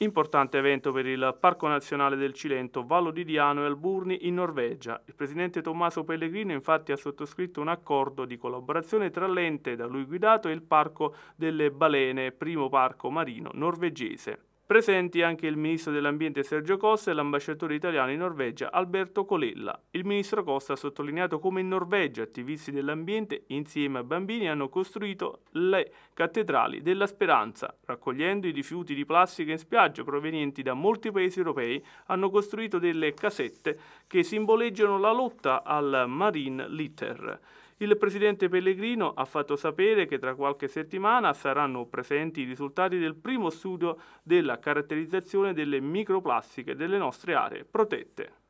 Importante evento per il Parco Nazionale del Cilento, Vallo di Diano e Alburni in Norvegia. Il presidente Tommaso Pellegrino infatti ha sottoscritto un accordo di collaborazione tra l'ente da lui guidato e il Parco delle Balene, primo parco marino norvegese. Presenti anche il ministro dell'Ambiente Sergio Costa e l'ambasciatore italiano in Norvegia Alberto Colella. Il ministro Costa ha sottolineato come in Norvegia attivisti dell'ambiente insieme a bambini hanno costruito le cattedrali della speranza. Raccogliendo i rifiuti di plastica in spiaggia provenienti da molti paesi europei, hanno costruito delle casette che simboleggiano la lotta al marine litter. Il presidente Pellegrino ha fatto sapere che tra qualche settimana saranno presenti i risultati del primo studio della caratterizzazione delle microplastiche delle nostre aree protette.